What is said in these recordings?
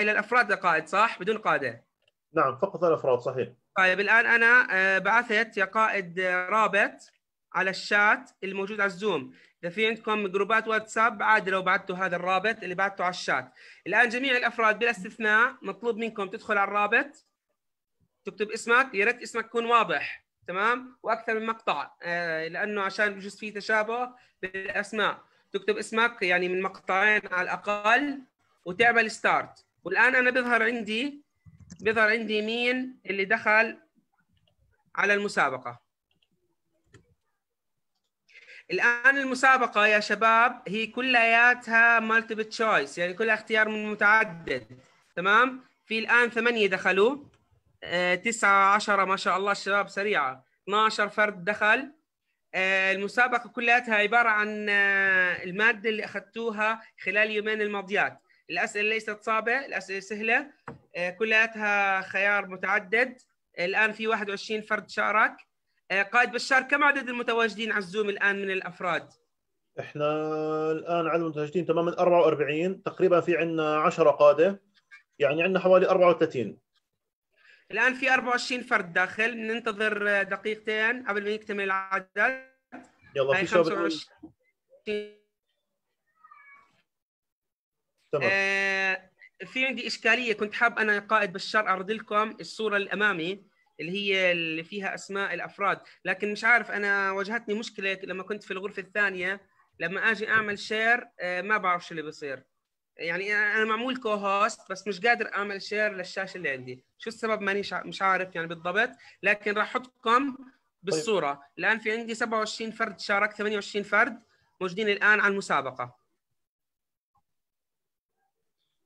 الى الافراد القائد صح بدون قاده نعم فقط الافراد صحيح طيب الان انا آه، بعثت يا قائد آه، رابط على الشات الموجود على الزوم اذا في عندكم جروبات واتساب عادي لو بعثتوا هذا الرابط اللي بعثته على الشات الان جميع الافراد بلا استثناء مطلوب منكم تدخل على الرابط تكتب اسمك يا ريت اسمك يكون واضح تمام واكثر من مقطع آه، لانه عشان بجوز في تشابه بالاسماء تكتب اسمك يعني من مقطعين على الاقل وتعمل ستارت والآن أنا بيظهر عندي بيظهر عندي مين اللي دخل على المسابقة الآن المسابقة يا شباب هي كلياتها مالتيبل تشويس يعني كلها اختيار من متعدد تمام في الآن ثمانية دخلوا آه، تسعة عشرة ما شاء الله الشباب سريعة 12 فرد دخل آه، المسابقة كلياتها عبارة عن آه، المادة اللي أخذتوها خلال يومين الماضيات الاسئله ليست صعبه الاسئله سهله آه، كلياتها خيار متعدد آه، الان في 21 فرد شارك آه، قائد بشار كم عدد المتواجدين على الزوم الان من الافراد؟ احنا الان عدد المتواجدين تماما 44 تقريبا في عندنا 10 قاده يعني عندنا حوالي 34 الان في 24 فرد داخل ننتظر دقيقتين قبل ما يكتمل العدد يلا في شباب آه، في عندي اشكاليه كنت حاب انا قائد بشار اعرض لكم الصوره اللي امامي اللي هي اللي فيها اسماء الافراد لكن مش عارف انا واجهتني مشكله لما كنت في الغرفه الثانيه لما اجي اعمل شير آه، ما بعرف شو اللي بصير يعني انا معمول كو هوست بس مش قادر اعمل شير للشاشه اللي عندي شو السبب ماني مش عارف يعني بالضبط لكن راح احطكم بالصوره طيب. الان في عندي 27 فرد شارك 28 فرد موجودين الان على المسابقه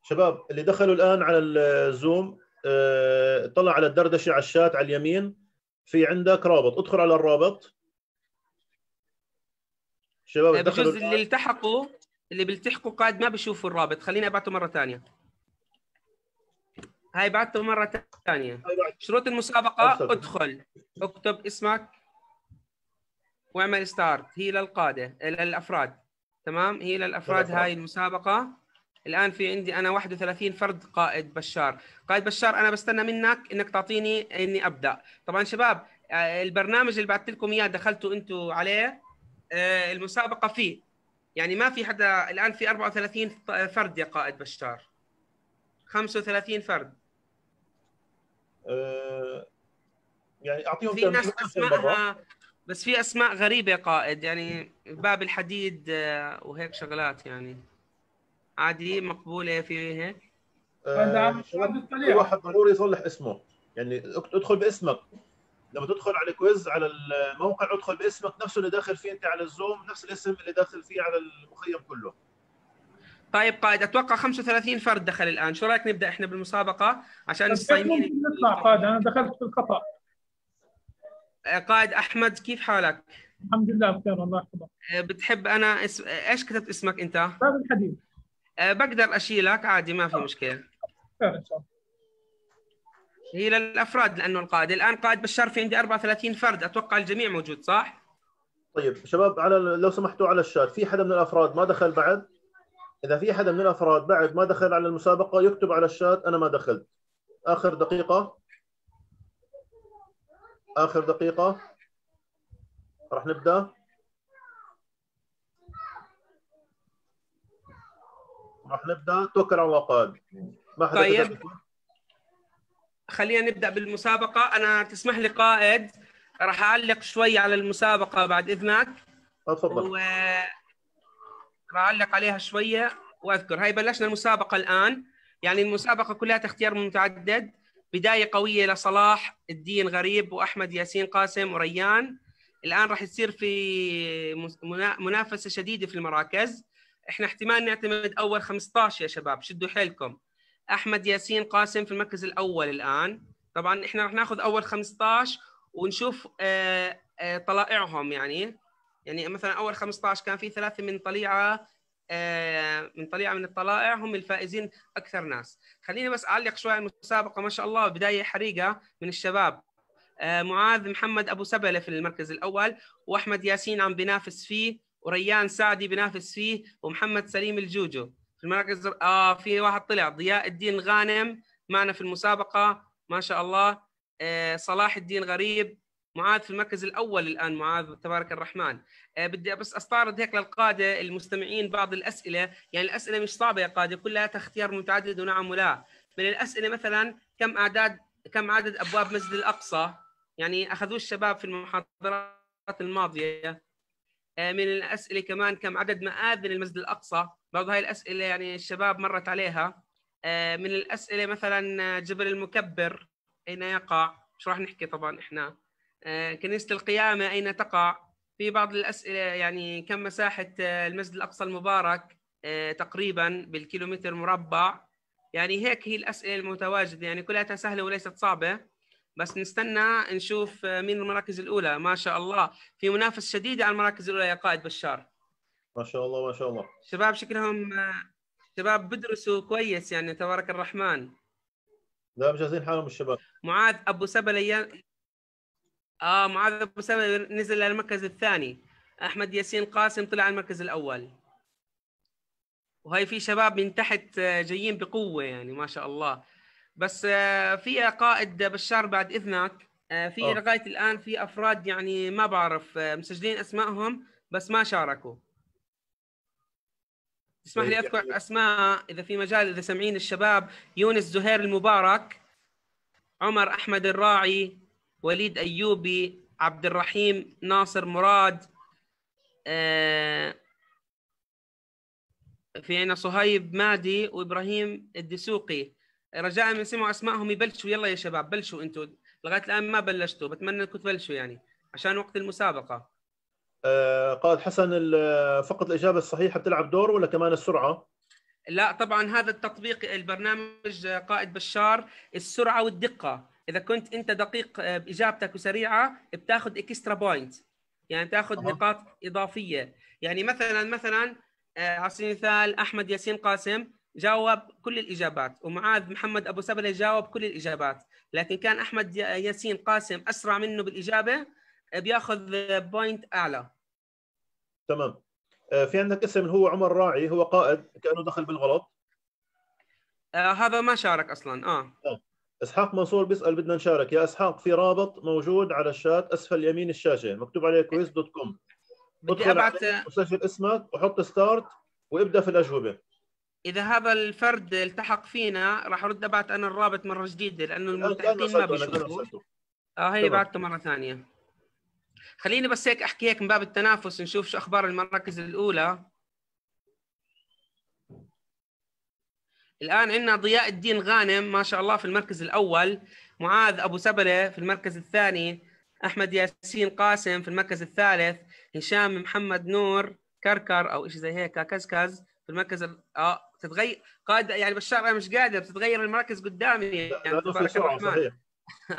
شباب اللي دخلوا الان على الزوم اطلع آه، على الدردشه على الشات على اليمين في عندك رابط ادخل على الرابط شباب بجوز اللي التحقوا اللي بيلتحقوا قاعد ما بيشوفوا الرابط خليني ابعته مره ثانيه هاي بعته مره ثانيه شروط المسابقه ادخل اكتب اسمك واعمل ستارت هي للقاده للافراد تمام هي للافراد هاي المسابقه الان في عندي انا 31 فرد قائد بشار قائد بشار انا بستنى منك انك تعطيني اني ابدا طبعا شباب آه، البرنامج اللي بعثت لكم اياه دخلتوا انتم عليه آه، المسابقه فيه يعني ما في حدا الان في 34 فرد يا قائد بشار 35 فرد آه، يعني اعطيهم في ناس اسمائها بس في اسماء غريبه يا قائد يعني باب الحديد وهيك شغلات يعني عادي مقبوله في هيك آه واحد ضروري يصلح اسمه يعني ادخل باسمك لما تدخل على الكويز على الموقع ادخل باسمك نفسه اللي داخل فيه انت على الزوم نفس الاسم اللي داخل فيه على المخيم كله طيب قائد اتوقع 35 فرد دخل الان شو رايك نبدا احنا بالمسابقه عشان طيب، الصايمين نطلع قائد انا دخلت في الخطا آه، قائد احمد كيف حالك الحمد لله بخير الله يحفظك آه، بتحب انا اسم... ايش كتبت اسمك انت باب الحديد آه، بقدر اشيلك عادي ما في آه. مشكله آه، هي للافراد لانه القائد الان قائد بشار في عندي 34 فرد اتوقع الجميع موجود صح طيب شباب على لو سمحتوا على الشات في حدا من الافراد ما دخل بعد اذا في حدا من الافراد بعد ما دخل على المسابقه يكتب على الشات انا ما دخلت اخر دقيقه اخر دقيقه راح نبدا رح نبدا تكرم وقاد ما حدا طيب خلينا نبدا بالمسابقه انا تسمح لي قائد راح اعلق شوي على المسابقه بعد اذنك آه، تفضل و... راح اعلق عليها شويه واذكر هاي بلشنا المسابقه الان يعني المسابقه كلها اختيار متعدد بدايه قويه لصلاح الدين غريب واحمد ياسين قاسم وريان الان راح يصير في منافسه شديده في المراكز احنا احتمال نعتمد اول 15 يا شباب شدوا حيلكم احمد ياسين قاسم في المركز الاول الان طبعا احنا راح ناخذ اول 15 ونشوف آه، آه، طلائعهم يعني يعني مثلا اول 15 كان في ثلاثه من طليعه آه، من طليعه من الطلائع هم الفائزين اكثر ناس خليني بس اعلق شوي على المسابقه ما شاء الله بدايه حريقه من الشباب معاذ محمد ابو سبله في المركز الاول واحمد ياسين عم بينافس فيه وريان سعدي بينافس فيه ومحمد سليم الجوجو في المراكز اه في واحد طلع ضياء الدين غانم معنا في المسابقه ما شاء الله آه صلاح الدين غريب معاذ في المركز الاول الان معاذ تبارك الرحمن آه بدي بس استعرض هيك للقاده المستمعين بعض الاسئله يعني الاسئله مش صعبه يا قاده كلها تختيار متعدد ونعم ولا من الاسئله مثلا كم اعداد كم عدد ابواب مسجد الاقصى يعني اخذوه الشباب في المحاضرات الماضيه آه، من الاسئله كمان كم عدد مآذن المسجد الاقصى برضه هاي الاسئله يعني الشباب مرت عليها آه، من الاسئله مثلا آه، جبل المكبر اين يقع مش راح نحكي طبعا احنا كنيسه القيامه اين تقع في بعض الاسئله يعني كم مساحه المسجد الاقصى المبارك تقريبا بالكيلومتر مربع يعني هيك هي الاسئله المتواجده يعني كلها سهله وليست صعبه بس نستنى نشوف مين المراكز الاولى ما شاء الله في منافسه شديده على المراكز الاولى يا قائد بشار ما شاء الله ما شاء الله شباب شكلهم شباب بدرسوا كويس يعني تبارك الرحمن لا مجهزين حالهم الشباب معاذ ابو سبا لي... اه معاذ ابو سبا نزل للمركز الثاني احمد ياسين قاسم طلع على المركز الاول وهي في شباب من تحت آه، جايين بقوه يعني ما شاء الله بس آه، في قائد بشار بعد اذنك آه، في لغايه الان في افراد يعني ما بعرف آه، مسجلين اسمائهم بس ما شاركوا اسمح لي طيب. اذكر اسماء اذا في مجال اذا سامعين الشباب يونس زهير المبارك عمر احمد الراعي وليد ايوبي عبد الرحيم ناصر مراد في عنا صهيب مادي وابراهيم الدسوقي رجاء من سمعوا اسمائهم يبلشوا يلا يا شباب بلشوا انتوا لغايه الان ما بلشتوا بتمنى انكم تبلشوا يعني عشان وقت المسابقه آه قائد حسن فقط الاجابه الصحيحه بتلعب دور ولا كمان السرعه؟ لا طبعا هذا التطبيق البرنامج آه، قائد بشار السرعه والدقه اذا كنت انت دقيق آه، باجابتك وسريعه بتاخذ اكسترا بوينت يعني بتاخذ نقاط اضافيه يعني مثلا مثلا آه، على سبيل المثال احمد ياسين قاسم جاوب كل الاجابات ومعاذ محمد ابو سبله جاوب كل الاجابات لكن كان احمد ياسين قاسم اسرع منه بالاجابه بياخذ بوينت اعلى تمام آه، في عندك اسم هو عمر راعي هو قائد كانه دخل بالغلط آه هذا ما شارك اصلا آه. اه, اسحاق منصور بيسال بدنا نشارك يا اسحاق في رابط موجود على الشات اسفل يمين الشاشه مكتوب عليه كويس دوت كوم بدي ابعت وسجل اسمك وحط ستارت وابدا في الاجوبه اذا هذا الفرد التحق فينا راح ارد ابعت انا الرابط مره جديده لانه الملتحقين ما بيشوفوه اه هي بعته مره ثانيه خليني بس هيك احكي هيك من باب التنافس نشوف شو اخبار المراكز الاولى الان عندنا ضياء الدين غانم ما شاء الله في المركز الاول معاذ ابو سبله في المركز الثاني احمد ياسين قاسم في المركز الثالث هشام محمد نور كركر او شيء زي هيك كزكز في المركز ال... اه تتغير قائد يعني بشار انا مش قادر تتغير المراكز قدامي يعني تبارك الرحمن صحيح.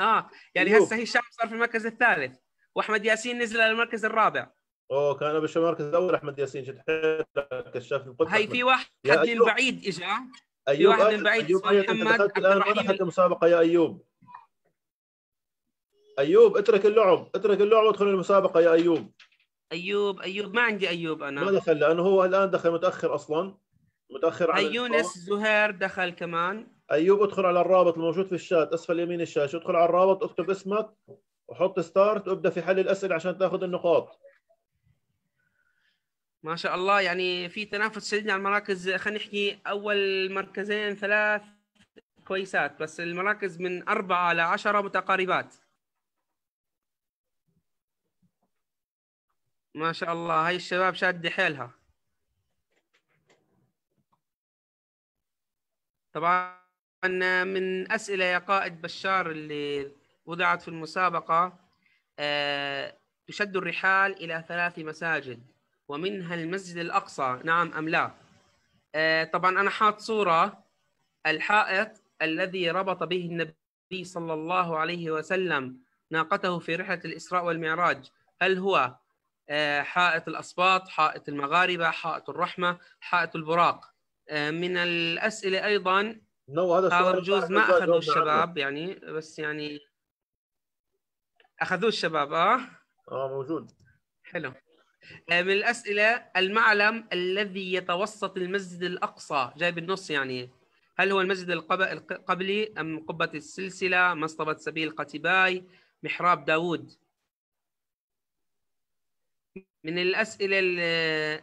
اه يعني هسه هشام صار في المركز الثالث واحمد ياسين نزل على المركز الرابع اوه كان قبل المركز الاول احمد ياسين شد حيلك الشاف هي في واحد من بعيد اجى في واحد من بعيد أيوب محمد عبد الرحيم حكم المسابقه يا ايوب ايوب اترك اللعب اترك اللعب وادخل المسابقه يا ايوب ايوب ايوب ما عندي ايوب انا ما دخل لانه هو الان دخل متاخر اصلا متاخر عن يونس زهير دخل كمان ايوب ادخل على الرابط الموجود في الشات اسفل يمين الشاشه ادخل على الرابط اكتب اسمك وحط ستارت وابدا في حل الاسئله عشان تاخذ النقاط ما شاء الله يعني في تنافس شديد على المراكز خلينا نحكي اول مركزين ثلاث كويسات بس المراكز من أربعة لعشرة متقاربات ما شاء الله هاي الشباب شادي حيلها طبعا من أسئلة يا قائد بشار اللي وضعت في المسابقة آه، تشد الرحال إلى ثلاث مساجد ومنها المسجد الأقصى نعم أم لا آه، طبعا أنا حاط صورة الحائط الذي ربط به النبي صلى الله عليه وسلم ناقته في رحلة الإسراء والمعراج هل هو آه، حائط الأسباط حائط المغاربة حائط الرحمة حائط البراق آه، من الأسئلة أيضا هذا, هذا بجوز ما أخذوه الشباب يعني بس يعني أخذوه الشباب آه آه موجود حلو آه، من الأسئلة المعلم الذي يتوسط المسجد الأقصى جاي بالنص يعني هل هو المسجد القبلي أم قبة السلسلة مصطبة سبيل قتباي محراب داوود من الأسئلة اللي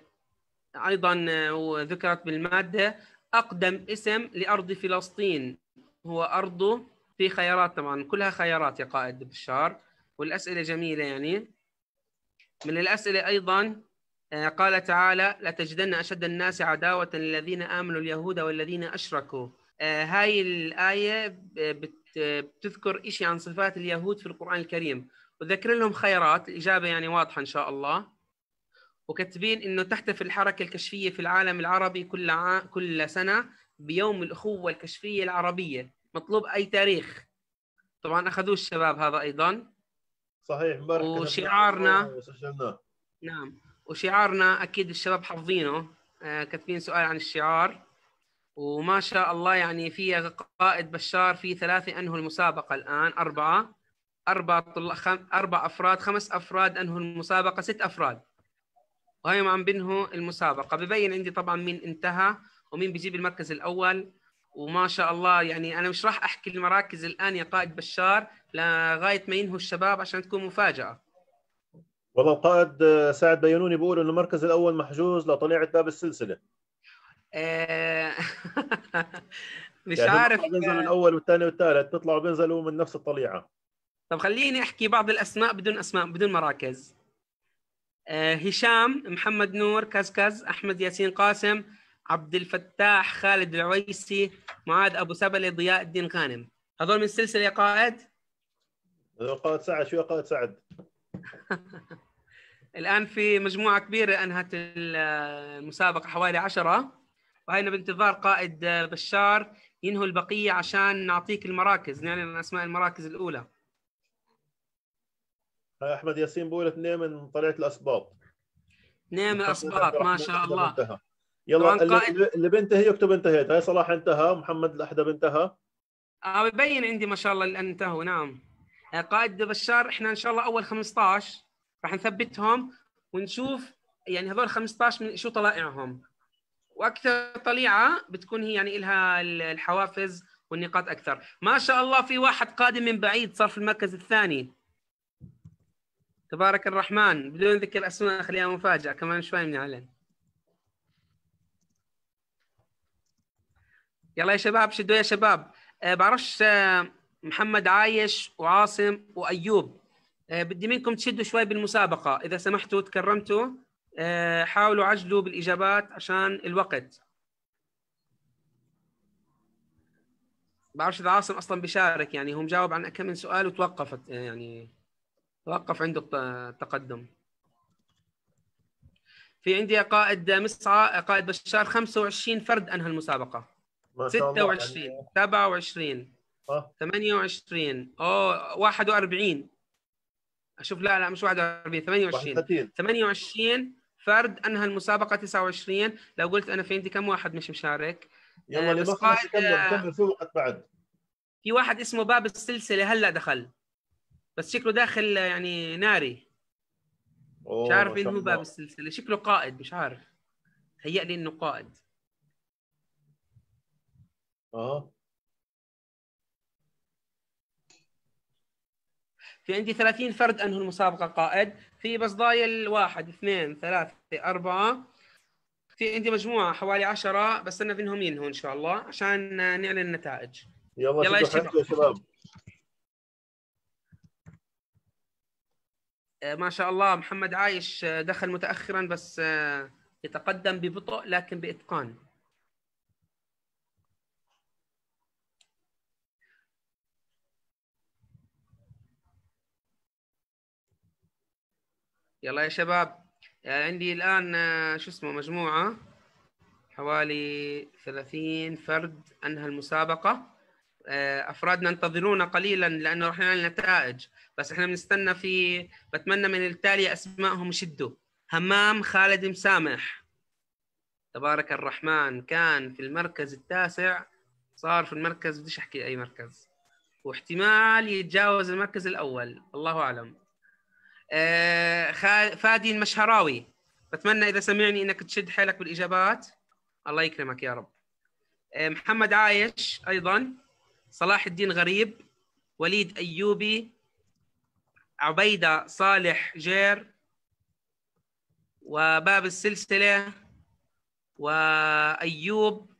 أيضا آه، ذكرت بالمادة أقدم اسم لأرض فلسطين هو أرض في خيارات طبعا كلها خيارات يا قائد بشار والأسئلة جميلة يعني من الأسئلة أيضا آه، قال تعالى لتجدن أشد الناس عداوة للذين آمنوا اليهود والذين أشركوا آه، هاي الآية بتذكر إشي عن صفات اليهود في القرآن الكريم وذكر لهم خيارات الإجابة يعني واضحة إن شاء الله وكاتبين انه تحتفل الحركه الكشفيه في العالم العربي كل عام كل سنه بيوم الاخوه الكشفيه العربيه مطلوب اي تاريخ طبعا اخذوه الشباب هذا ايضا صحيح مبارك وشعارنا نعم وشعارنا اكيد الشباب حافظينه آه، كاتبين سؤال عن الشعار وما شاء الله يعني في قائد بشار في ثلاثه انهوا المسابقه الان اربعه اربع طل... خم... اربع افراد خمس افراد انهوا المسابقه ست افراد عم بينهوا المسابقه ببين عندي طبعا مين انتهى ومين بيجيب المركز الاول وما شاء الله يعني انا مش راح احكي المراكز الان يا قائد بشار لغايه ما ينهوا الشباب عشان تكون مفاجاه والله القائد سعد بينوني بيقول انه المركز الاول محجوز لطليعه باب السلسله آه، مش يعني عارف بينزلوا الاول والثاني والثالث بيطلعوا بينزلوا من نفس الطليعه طب خليني احكي بعض الاسماء بدون اسماء بدون مراكز آه، هشام محمد نور كزكز احمد ياسين قاسم عبد الفتاح خالد العويسي معاذ ابو سبله ضياء الدين غانم هذول من السلسله يا قائد قائد سعد شو يا قائد سعد الان في مجموعه كبيره انهت المسابقه حوالي عشرة وهينا بانتظار قائد بشار ينهوا البقيه عشان نعطيك المراكز نعلن اسماء المراكز الاولى احمد ياسين بقول اثنين من طلعت الاسباط اثنين من الاسباط ما شاء الله انتهى. يلا اللي, بنتهي بينتهي يكتب انتهيت هاي صلاح انتهى محمد الاحدب انتهى اه ببين عندي ما شاء الله اللي انتهوا نعم آه، قائد بشار احنا ان شاء الله اول 15 راح نثبتهم ونشوف يعني هذول 15 من شو طلائعهم واكثر طليعه بتكون هي يعني لها الحوافز والنقاط اكثر ما شاء الله في واحد قادم من بعيد صار في المركز الثاني تبارك الرحمن بدون ذكر اسماء خليها مفاجاه كمان شوي بنعلن يلا يا شباب شدوا يا شباب أه بعرفش أه محمد عايش وعاصم وايوب أه بدي منكم تشدوا شوي بالمسابقه اذا سمحتوا تكرمتوا أه حاولوا عجلوا بالاجابات عشان الوقت بعرفش اذا عاصم اصلا بيشارك يعني هو مجاوب عن كم من سؤال وتوقفت آه، يعني وقف عنده التقدم في عندي قائد مصعى قائد بشار 25 فرد انهى المسابقه 26 27 28 اوه 41 اشوف لا لا مش 41 28 28 فرد انهى المسابقه 29 لو قلت انا في عندي كم واحد مش مشارك يلا اللي آه، ما قائد كمل كمل في وقت بعد في واحد اسمه باب السلسله هلا دخل بس شكله داخل يعني ناري مش عارف مين إيه هو باب السلسله شكله قائد مش عارف تهيأ لي انه قائد اه في عندي 30 فرد انهوا المسابقه قائد في بس ضايل واحد اثنين ثلاثه اربعه في عندي مجموعه حوالي 10 بس انا منهم ينهوا ان شاء الله عشان نعلن النتائج يلا, يلا شكرا يا شباب آه، ما شاء الله محمد عايش آه، دخل متاخرا بس آه، يتقدم ببطء لكن باتقان يلا يا شباب عندي الآن شو اسمه مجموعة حوالي 30 فرد أنهى المسابقة آه، افرادنا انتظرونا قليلا لانه رح نعلن نتائج بس احنا بنستنى في بتمنى من التالي اسمائهم يشدوا همام خالد مسامح تبارك الرحمن كان في المركز التاسع صار في المركز بديش احكي اي مركز واحتمال يتجاوز المركز الاول الله اعلم آه فادي المشهراوي بتمنى اذا سمعني انك تشد حيلك بالاجابات الله يكرمك يا رب آه محمد عايش ايضا صلاح الدين غريب وليد أيوبي عبيدة صالح جير وباب السلسلة وأيوب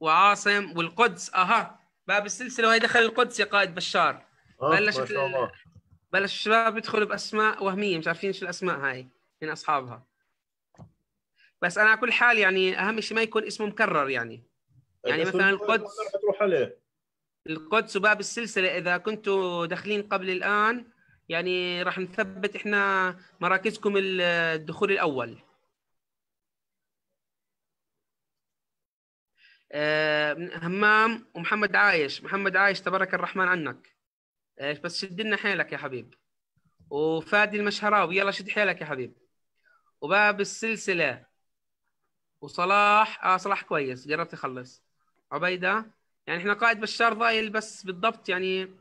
وعاصم والقدس أها باب السلسلة وهي دخل القدس يا قائد بشار بلشت بلش الشباب يدخلوا بأسماء وهمية مش عارفين شو الأسماء هاي من أصحابها بس أنا على كل حال يعني أهم شيء ما يكون اسمه مكرر يعني يعني مثلا القدس تروح عليه القدس وباب السلسلة إذا كنتوا داخلين قبل الآن يعني راح نثبت إحنا مراكزكم الدخول الأول آه، همام ومحمد عايش محمد عايش تبارك الرحمن عنك بس شد لنا حيلك يا حبيب وفادي المشهراوي يلا شد حيلك يا حبيب وباب السلسله وصلاح اه صلاح كويس قربت يخلص عبيده يعني احنا قائد بشار ضايل بس بالضبط يعني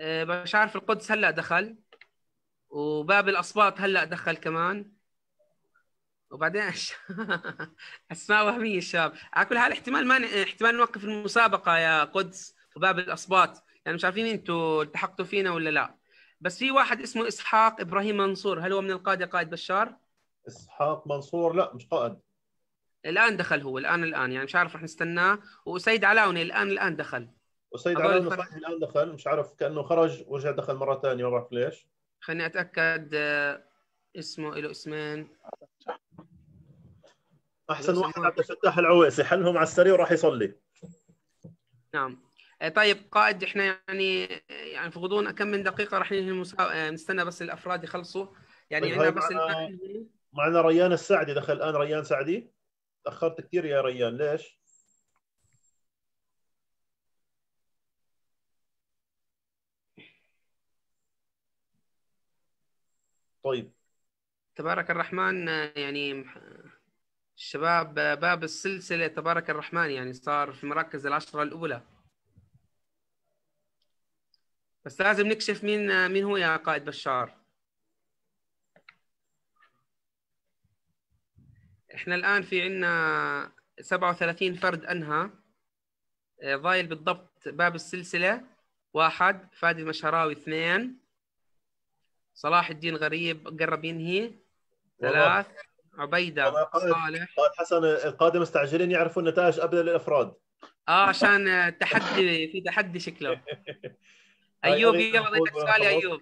آه، بشار في القدس هلا دخل وباب الاسباط هلا دخل كمان وبعدين اسماء وهميه الشباب على كل حال احتمال ما احتمال نوقف المسابقه يا قدس وباب الاسباط يعني مش عارفين انتوا التحقتوا فينا ولا لا بس في واحد اسمه اسحاق ابراهيم منصور هل هو من القاده قائد بشار؟ اسحاق منصور لا مش قائد الان دخل هو الان الان يعني مش عارف رح نستناه وسيد علاوني الان الان دخل وسيد علاوني صحيح الان دخل مش عارف كانه خرج ورجع دخل مره ثانيه ما بعرف ليش خليني اتاكد آه، اسمه له اسمين احسن واحد عبد الفتاح العويسي حلهم على السريع وراح يصلي نعم آه، طيب قائد احنا يعني آه، يعني في غضون كم من دقيقه راح ننهي المسابقه نستنى بس الافراد يخلصوا يعني طيب، عندنا بس معنا ريان السعدي دخل الان ريان سعدي تاخرت كثير يا ريان ليش؟ طيب تبارك الرحمن يعني الشباب باب السلسله تبارك الرحمن يعني صار في مراكز العشره الاولى بس لازم نكشف مين مين هو يا قائد بشار احنا الان في عندنا 37 فرد انهى آه، ضايل بالضبط باب السلسله واحد فادي المشهراوي اثنين صلاح الدين غريب قرب ينهي ثلاث عبيده صالح قائد حسن القادة مستعجلين يعرفوا النتائج قبل الافراد اه عشان تحدي في تحدي شكله ايوب طيب، يلا ضيعك طيب، سؤال يا ايوب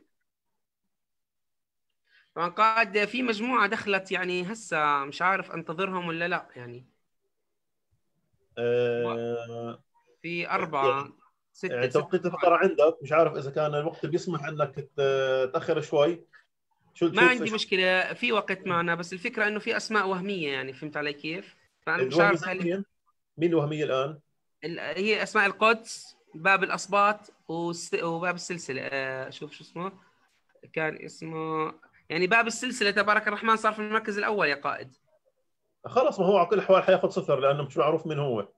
قاعد في مجموعه دخلت يعني هسه مش عارف انتظرهم ولا لا يعني آه، في اربعه يعني ستة يعني توقيت الفقرة عندك مش عارف اذا كان الوقت بيسمح انك تاخر شوي شو ما عندي مشكله في وقت معنا بس الفكره انه في اسماء وهميه يعني فهمت علي كيف؟ فانا مش عارف هل... مين الوهميه الان؟ هي اسماء القدس باب الاسباط وباب السلسله آه، شوف شو اسمه كان اسمه يعني باب السلسله تبارك الرحمن صار في المركز الاول يا قائد خلاص ما هو على كل الاحوال حياخذ صفر لانه مش معروف من هو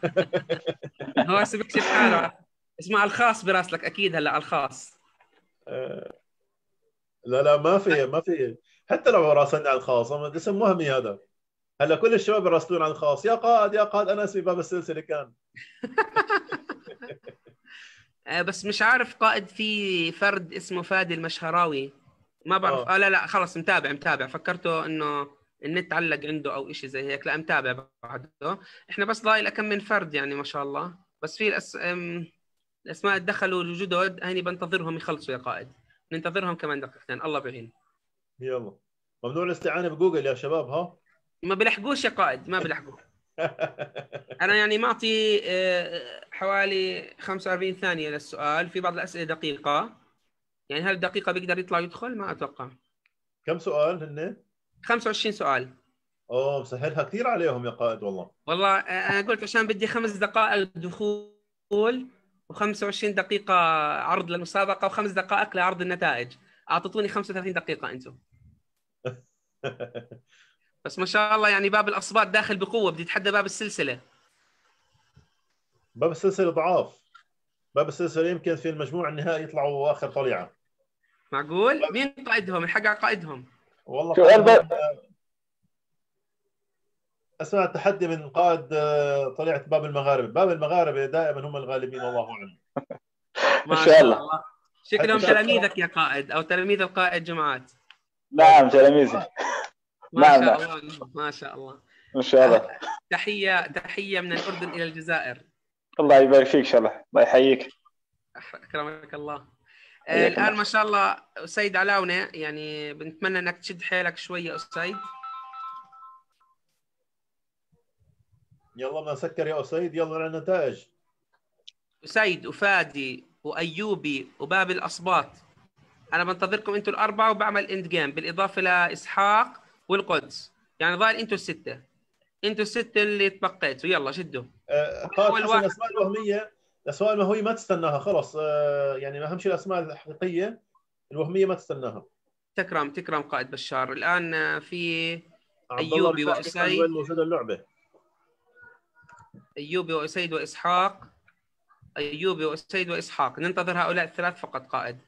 هو سبكشف حاله اسمع الخاص براسلك اكيد هلا الخاص آه، لا لا ما في ما في حتى لو راسلنا على الخاص اسم وهمي هذا هلا كل الشباب يراسلون على الخاص يا قائد يا قائد انا اسمي باب السلسله كان آه، بس مش عارف قائد في فرد اسمه فادي المشهراوي ما بعرف أوه. اه لا لا خلص متابع متابع فكرته انه النت علق عنده او إشي زي هيك لا متابع بعده احنا بس ضايل كم من فرد يعني ما شاء الله بس في الأس... الاسماء دخلوا الجدد هني بنتظرهم يخلصوا يا قائد ننتظرهم كمان دقيقتين الله بعين يلا ممنوع الاستعانه بجوجل يا شباب ها ما بيلحقوش يا قائد ما بلحقوا انا يعني معطي آه، حوالي 45 ثانيه للسؤال في بعض الاسئله دقيقه يعني هل دقيقة بيقدر يطلع يدخل؟ ما أتوقع كم سؤال هن؟ 25 سؤال اوه مسهلها كثير عليهم يا قائد والله والله انا قلت عشان بدي خمس دقائق دخول و25 دقيقة عرض للمسابقة وخمس دقائق لعرض النتائج اعطيتوني 35 دقيقة انتم بس ما شاء الله يعني باب الاصوات داخل بقوة بدي اتحدى باب السلسلة باب السلسلة ضعاف باب السلسلة يمكن في المجموع النهائي يطلعوا اخر طليعة معقول؟ مين قائدهم؟ الحق على قائدهم والله آه، اسمع التحدي من قائد آه، طليعه باب المغاربه، باب المغاربه دائما هم الغالبين والله اعلم ان شاء الله شكلهم تلاميذك يا قائد او تلاميذ القائد جمعات نعم تلاميذي آه. نعم، ما شاء نعم. الله ما شاء الله ان شاء الله تحيه تحيه من الاردن الى الجزائر الله يبارك فيك ان شاء الله الله يحييك اكرمك الله آه، الان ما شاء الله اسيد علاونه يعني بنتمنى انك تشد حيلك شويه اسيد يلا ما سكر يا اسيد يلا النتائج اسيد وفادي وايوبي وباب الاصباط انا بنتظركم انتم الاربعه وبعمل اند جيم بالاضافه لاسحاق والقدس يعني ظاهر انتم السته انتم السته اللي تبقيتوا يلا شدوا أه اول واحد الوهميه الاسماء المهويه ما تستناها خلاص آه، يعني اهم شيء الاسماء الحقيقيه الوهميه ما تستناها تكرم تكرم قائد بشار الان في ايوبي واسيد موجود اللعبه ايوبي واسيد واسحاق ايوبي واسيد واسحاق ننتظر هؤلاء الثلاث فقط قائد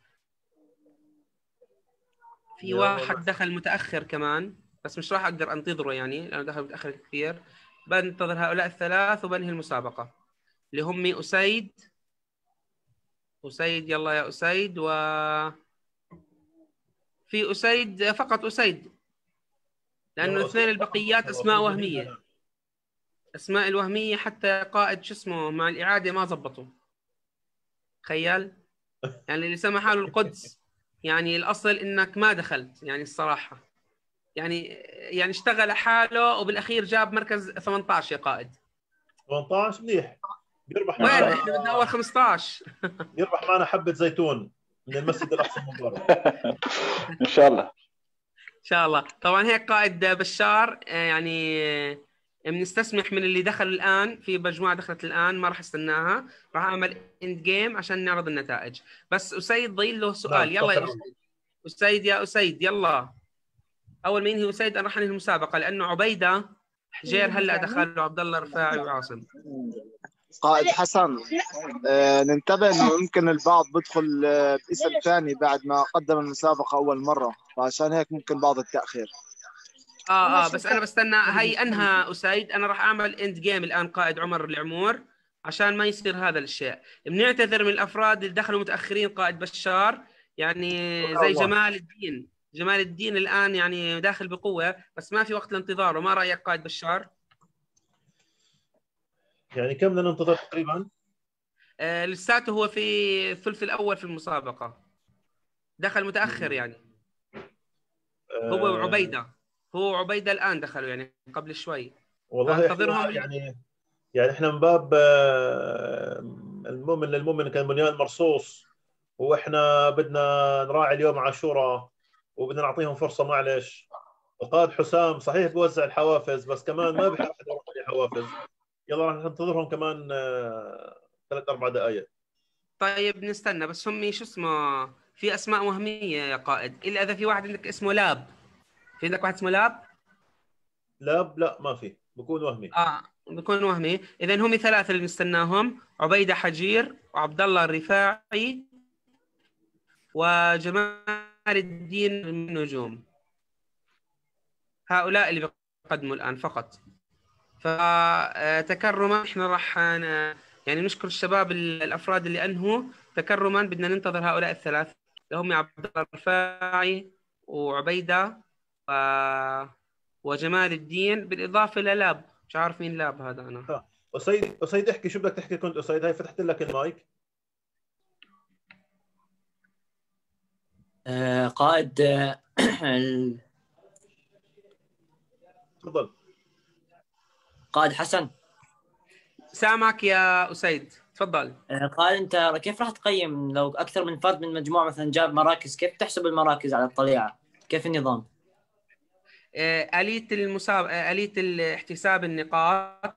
في واحد دخل متاخر كمان بس مش راح اقدر انتظره يعني لانه دخل متاخر كثير بنتظر هؤلاء الثلاث وبنهي المسابقه اللي هم أسيد أسيد يلا يا أسيد و في أسيد فقط أسيد لأنه اثنين البقيات أسماء وهمية أسماء الوهمية حتى قائد شو اسمه مع الإعادة ما زبطوا تخيل يعني اللي سمى حاله القدس يعني الأصل إنك ما دخلت يعني الصراحة يعني يعني اشتغل حاله وبالأخير جاب مركز 18 يا قائد 18 منيح بيربح وين احنا بدنا اول 15 بيربح معنا حبه زيتون من المسجد الاقصى المبارك ان شاء الله ان شاء الله طبعا هيك قائد بشار يعني بنستسمح من اللي دخلوا الان في مجموعه دخلت الان ما راح استناها راح اعمل اند جيم عشان نعرض النتائج بس اسيد ضيل له سؤال نعم، يلا يا اسيد اسيد يا اسيد يلا اول ما ينهي اسيد انا راح انهي المسابقه لانه عبيده حجير هلا إيه، دخل عبد الله رفاعي وعاصم قائد حسن آه، ننتبه انه آه. يمكن البعض بدخل آه، باسم ثاني بعد ما قدم المسابقه اول مره فعشان هيك ممكن بعض التاخير اه اه بس انا بستنى هي انهى اسيد انا راح اعمل اند جيم الان قائد عمر العمور عشان ما يصير هذا الشيء بنعتذر من الافراد اللي دخلوا متاخرين قائد بشار يعني زي جمال الدين جمال الدين الان يعني داخل بقوه بس ما في وقت لانتظاره ما رايك قائد بشار يعني كم بدنا ننتظر تقريبا؟ آه لساته هو في الثلث الاول في المسابقه دخل متاخر يعني آه هو وعبيده هو وعبيده الان دخلوا يعني قبل شوي والله انتظرهم يعني يعني احنا من باب آه، المؤمن للمؤمن كان بنيان مرصوص واحنا بدنا نراعي اليوم عاشوراء وبدنا نعطيهم فرصه معلش القائد حسام صحيح بوزع الحوافز بس كمان ما بيعرف يوزع الحوافز يلا راح ننتظرهم كمان آه، ثلاث اربع دقائق طيب نستنى بس هم شو اسمه في اسماء وهميه يا قائد الا اذا في واحد عندك اسمه لاب في عندك واحد اسمه لاب؟ لاب لا ما في بكون وهمي اه بكون وهمي اذا هم ثلاثه اللي مستناهم عبيده حجير وعبد الله الرفاعي وجمال الدين النجوم هؤلاء اللي بيقدموا الان فقط فتكرما احنا راح يعني نشكر الشباب الافراد اللي انهوا تكرما بدنا ننتظر هؤلاء الثلاث اللي هم عبد الله الرفاعي وعبيده و... وجمال الدين بالاضافه للاب مش عارف مين لاب هذا انا آه. اسيد اسيد احكي شو بدك تحكي كنت اسيد هاي فتحت لك المايك آه، قائد آه، تفضل قائد حسن سامعك يا أسيد تفضل آه، قائد أنت كيف راح تقيم لو أكثر من فرد من مجموعة مثلا جاب مراكز كيف تحسب المراكز على الطليعة كيف النظام آه، آلية المسابقة آه، آلية احتساب النقاط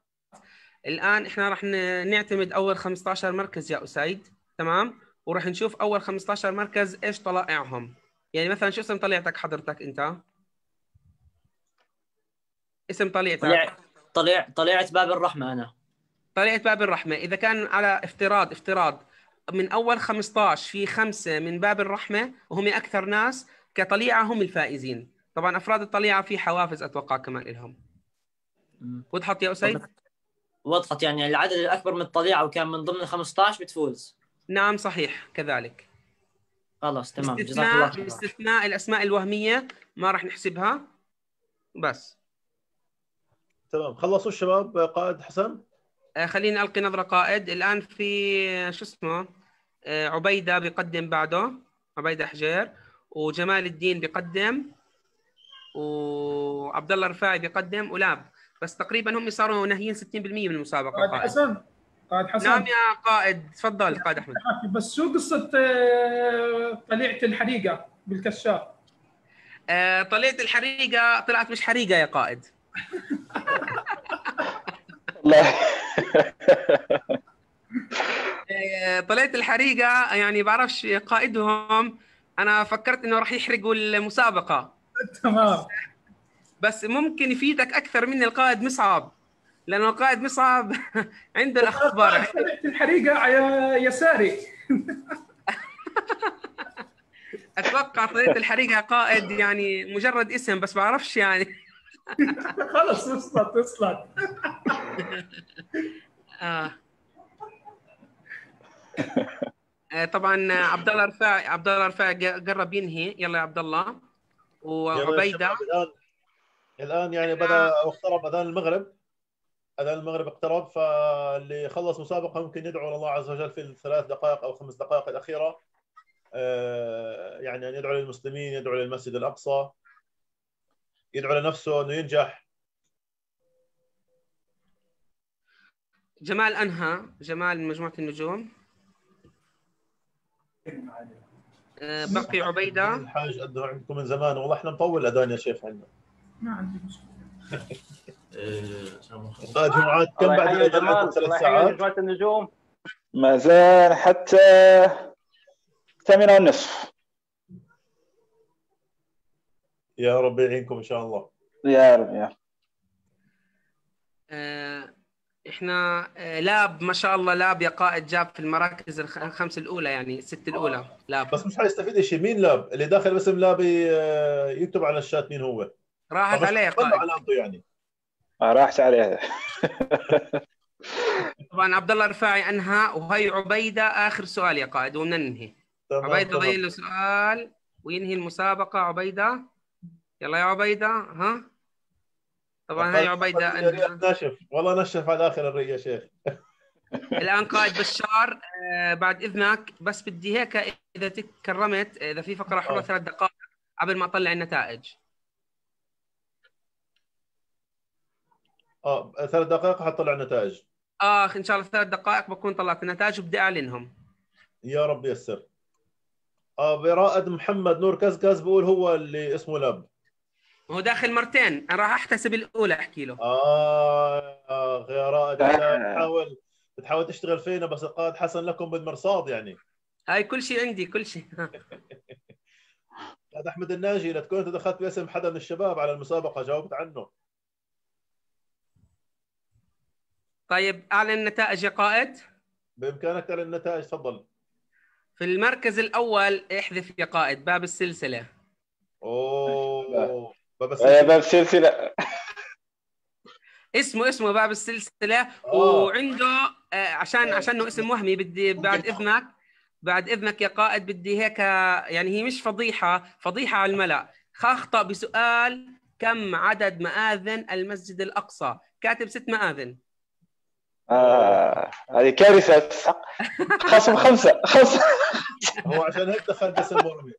الآن إحنا راح نعتمد أول 15 مركز يا أسيد تمام وراح نشوف أول 15 مركز إيش طلائعهم يعني مثلا شو اسم طليعتك حضرتك أنت؟ اسم طليعتك طليع طلع طلعت باب الرحمه انا طلعت باب الرحمه اذا كان على افتراض افتراض من اول 15 في خمسه من باب الرحمه وهم اكثر ناس كطليعه هم الفائزين طبعا افراد الطليعه في حوافز اتوقع كمان لهم وضحت يا اسيد وضحت يعني العدد الاكبر من الطليعه وكان من ضمن ال 15 بتفوز نعم صحيح كذلك خلاص تمام جزاك الله باستثناء الاسماء الوهميه ما راح نحسبها بس تمام خلصوا الشباب قائد حسن آه، خليني القي نظره قائد الان في آه، شو اسمه آه، عبيده بيقدم بعده عبيده حجير وجمال الدين بيقدم وعبد الله الرفاعي بيقدم ولاب بس تقريبا هم صاروا ناهيين 60% من المسابقه قائد حسن قائد حسن نعم يا قائد تفضل قائد احمد بس شو قصه طليعه الحريقه بالكشاف طليعه الحريقه طلعت مش حريقه يا قائد والله طلعت الحريقه يعني بعرفش قائدهم انا فكرت انه راح يحرقوا المسابقه تمام بس ممكن يفيدك اكثر من القائد مصعب لانه القائد مصعب عنده الاخبار الحريقه على يساري اتوقع طلعت الحريقه قائد يعني مجرد اسم بس بعرفش يعني خلاص وصلت وصلت اه طبعا عبد الله رفاعي عبد الله رفاعي قرب ينهي يلا يا عبد الله وعبيده الان الان يعني بدا اقترب اذان المغرب اذان المغرب اقترب فاللي خلص مسابقه ممكن يدعو لله عز وجل في الثلاث دقائق او خمس دقائق الاخيره آه، يعني ان يدعو للمسلمين يدعو للمسجد الاقصى يدعو لنفسه انه ينجح جمال انهى جمال من مجموعه النجوم آه، بقي عبيده الحاج قدر عندكم من زمان والله احنا مطول اذان يا شيخ عندنا ما عندي مشكله جمعات كم بعد الاذان ثلاث ساعات مجموعه النجوم ما زال حتى ثمانية ونصف يا رب يعينكم ان شاء الله يا رب يا رب آه، احنا آه، لاب ما شاء الله لاب يا قائد جاب في المراكز الخمس الاولى يعني الست الاولى لاب بس مش حيستفيد شيء مين لاب اللي داخل باسم لاب آه، يكتب على الشات مين هو راحت عليه قائد يعني راحت عليه طبعا عبد الله رفاعي انهى وهي عبيده اخر سؤال يا قائد وبدنا ننهي عبيده ضيع له سؤال وينهي المسابقه عبيده يلا يا عبيده ها طبعا هاي عبيده انت نشف والله نشف على اخر الري يا شيخ الان قائد بشار آه، بعد اذنك بس بدي هيك اذا تكرمت اذا في فقره حره آه. ثلاث دقائق قبل ما اطلع النتائج اه ثلاث دقائق حتطلع النتائج آخ آه، ان شاء الله ثلاث دقائق بكون طلعت النتائج وبدي اعلنهم يا رب يسر آه براءة محمد نور كزكز بقول هو اللي اسمه لاب هو داخل مرتين انا راح احتسب الاولى احكي له اه يا رائد آه. تحاول بتحاول تشتغل فينا بس القائد حسن لكم بالمرصاد يعني هاي كل شيء عندي كل شيء هذا احمد الناجي لا تكون انت دخلت باسم حدا من الشباب على المسابقه جاوبت عنه طيب اعلن النتائج يا قائد بامكانك تعلن النتائج تفضل في المركز الاول احذف يا قائد باب السلسله اوه باب السلسله باب السلسله اسمه اسمه باب السلسله أوه. وعنده آه، عشان آه. عشان انه اسم وهمي بدي بعد اذنك بعد اذنك يا قائد بدي هيك يعني هي مش فضيحه فضيحه على الملا خاخطا بسؤال كم عدد مآذن المسجد الأقصى؟ كاتب ست مآذن آه هذه كارثة خصم خمسة خمسة هو عشان هيك دخل باسم وهمي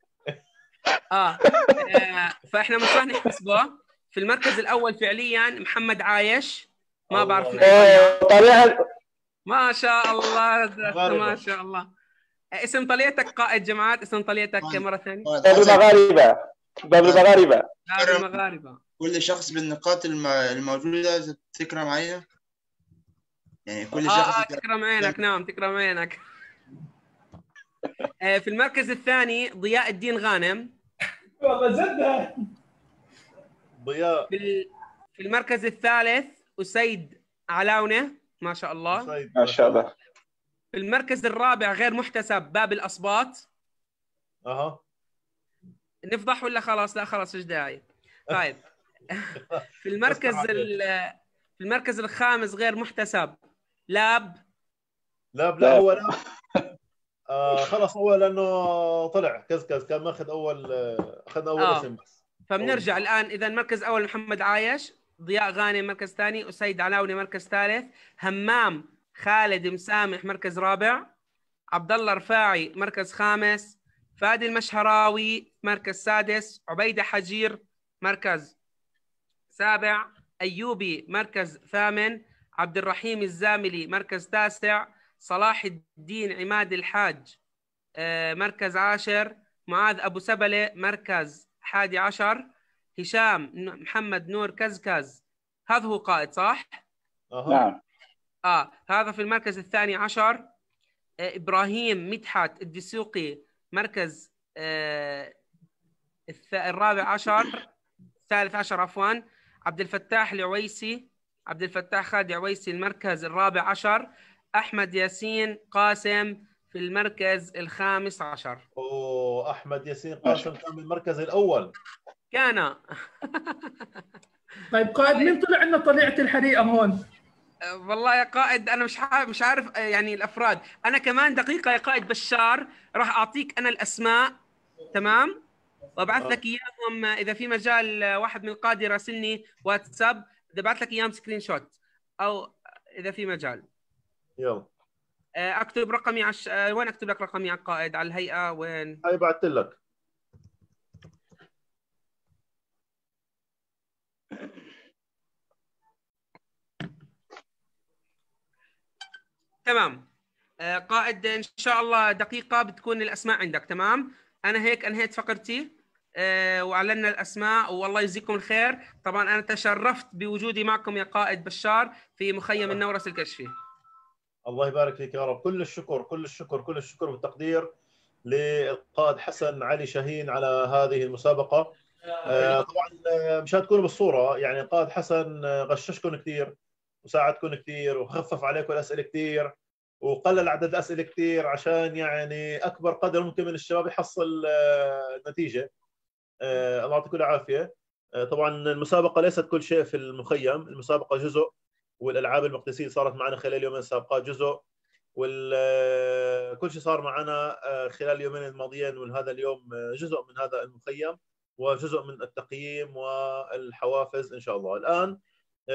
آه. اه فاحنا المفروض نحسبه في المركز الاول فعليا محمد عايش ما بعرف إيه، طليعه ما شاء الله ما شاء الله اسم طليتك قائد جماعات اسم طليتك طيب. مره ثانيه باب طيب. المغاربه باب طيب. المغاربه باب المغاربه كل شخص بالنقاط الموجوده تكرم عينه يعني كل آه، شخص آه تكرم عينك نعم تكرم عينك آه، في المركز الثاني ضياء الدين غانم والله زدها ضياء في المركز الثالث أسيد علاونة ما شاء الله ما شاء الله في المركز الرابع غير محتسب باب الأصباط أها نفضح ولا خلاص لا خلاص ايش داعي طيب في المركز في المركز الخامس غير محتسب لاب لاب لا هو لاب آه، خلص هو لانه طلع كزكز كان ماخذ اول اخذ اول آه. اسم بس فبنرجع الان اذا المركز الاول محمد عايش ضياء غانم مركز ثاني اسيد علاوني مركز ثالث همام خالد مسامح مركز رابع عبد الله رفاعي مركز خامس فادي المشهراوي مركز سادس عبيده حجير مركز سابع ايوبي مركز ثامن عبد الرحيم الزاملي مركز تاسع صلاح الدين عماد الحاج آه، مركز عاشر معاذ أبو سبلة مركز حادي عشر هشام محمد نور كزكز هذا هو قائد صح؟ نعم آه هذا في المركز الثاني عشر آه، إبراهيم مدحت الدسوقي مركز آه الرابع عشر الثالث عشر عفوا عبد الفتاح العويسي عبد الفتاح خالد عويسي المركز الرابع عشر أحمد ياسين قاسم في المركز الخامس عشر أوه أحمد ياسين قاسم كان بالمركز الأول كان طيب قائد مين طلع لنا طليعة الحريقة هون؟ والله يا قائد انا مش عارف مش عارف يعني الافراد انا كمان دقيقه يا قائد بشار راح اعطيك انا الاسماء تمام وابعث لك آه. اياهم اذا في مجال واحد من القاده يراسلني واتساب بدي ابعث لك اياهم سكرين شوت او اذا في مجال يلا آه، اكتب رقمي عش... آه، وين اكتب لك رقمي على القائد على الهيئه وين هاي بعثت لك تمام آه، قائد ان شاء الله دقيقه بتكون الاسماء عندك تمام انا هيك انهيت فقرتي واعلنا الاسماء والله يجزيكم الخير طبعا انا تشرفت بوجودي معكم يا قائد بشار في مخيم النورس الكشفي الله يبارك فيك يا رب كل الشكر كل الشكر كل الشكر والتقدير للقائد حسن علي شاهين على هذه المسابقه آه، طبعا آه، مشان تكونوا بالصوره يعني القائد حسن آه، غششكم كثير وساعدكم كثير وخفف عليكم الاسئله كثير وقلل عدد الاسئله كثير عشان يعني اكبر قدر ممكن من الشباب يحصل نتيجه الله يعطيكم العافيه طبعا المسابقه ليست كل شيء في المخيم المسابقه جزء والالعاب المقدسيه صارت معنا خلال يومين السابقات جزء وكل آه، شيء صار معنا آه، خلال اليومين الماضيين وهذا اليوم آه، جزء من هذا المخيم وجزء من التقييم والحوافز ان شاء الله الان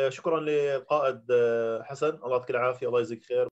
شكرا للقائد حسن الله يعطيك العافيه الله يجزيك خير